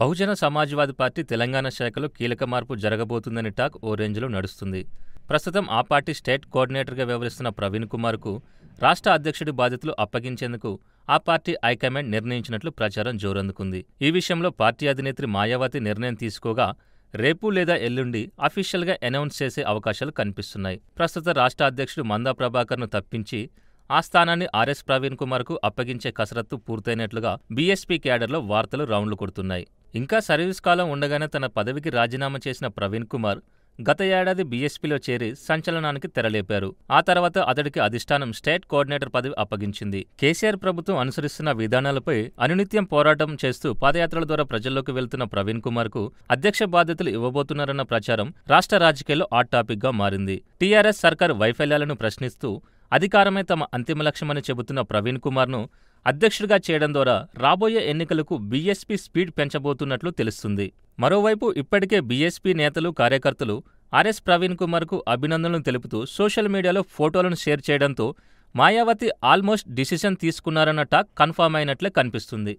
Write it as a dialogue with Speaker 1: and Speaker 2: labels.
Speaker 1: బహుజన Samajwadi party Telangana శాఖలో కీలక మార్పు జరగబోతుందని టాక్ ఓ రేంజ్లో నడుస్తుంది ప్రస్తుతం ఆ పార్టీ స్టేట్ కోఆర్డినేటర్గా వ్యవహరిస్తున్న ప్రవీణ్ కుమార్కు రాష్ట్ర అధ్యక్షుడి బాధ్యతలు అప్పగించేందుకు ఆ పార్టీ హైకమాండ్ నిర్ణయించినట్లు ప్రచారం జోరందుకుంది ఈ విషయంలో పార్టీ అధినేత్రి మాయావతి నిర్ణయం తీసుకోగా రేపు లేదా ఎల్లుండి అఫీషియల్గా అనౌన్స్ చేసే అవకాశాలు కనిపిస్తున్నాయి ప్రస్తుత రాష్ట్ర అధ్యక్షుడు మందా ప్రభాకర్ను తప్పించి ఆ స్థానాన్ని ఆర్ఎస్ ప్రవీణ్ కుమార్కు అప్పగించే కసరత్తు పూర్తయినట్లుగా బీఎస్పీ క్యాడర్లో వార్తలు రౌండ్లు కొడుతున్నాయి ఇంకా సర్వీస్ కాలం ఉండగానే తన పదవికి రాజీనామా చేసిన ప్రవీణ్ కుమార్ గత ఏడాది బీఎస్పీలో చేరి సంచలనానికి తెరలేపారు ఆ తర్వాత అతడికి అధిష్టానం స్టేట్ కోఆర్డినేటర్ పదవి అప్పగించింది కేసీఆర్ ప్రభుత్వం అనుసరిస్తున్న విధానాలపై అనునిత్యం పోరాటం చేస్తూ పాదయాత్రల ద్వారా ప్రజల్లోకి వెళ్తున్న ప్రవీణ్ కుమార్ కు అధ్యక్ష బాధ్యతలు ఇవ్వబోతున్నారన్న ప్రచారం రాష్ట్ర రాజకీయాల్లో హాట్ టాపిక్గా మారింది టీఆర్ఎస్ సర్కార్ వైఫల్యాలను ప్రశ్నిస్తూ అధికారమే తమ అంతిమ లక్ష్యమని చెబుతున్న ప్రవీణ్ కుమార్ను అధ్యక్షుడిగా చేయడం ద్వారా రాబోయే ఎన్నికలకు బీఎస్పీ స్పీడ్ పెంచబోతున్నట్లు తెలుస్తుంది మరోవైపు ఇప్పటికే బీఎస్పీ నేతలు కార్యకర్తలు ఆర్ఎస్ ప్రవీణ్ కుమార్కు అభినందనలు తెలుపుతూ సోషల్ మీడియాలో ఫోటోలను షేర్ చేయడంతో మాయావతి ఆల్మోస్ట్ డిసిషన్ తీసుకున్నారన్న టాక్ కన్ఫామ్ అయినట్లే కనిపిస్తుంది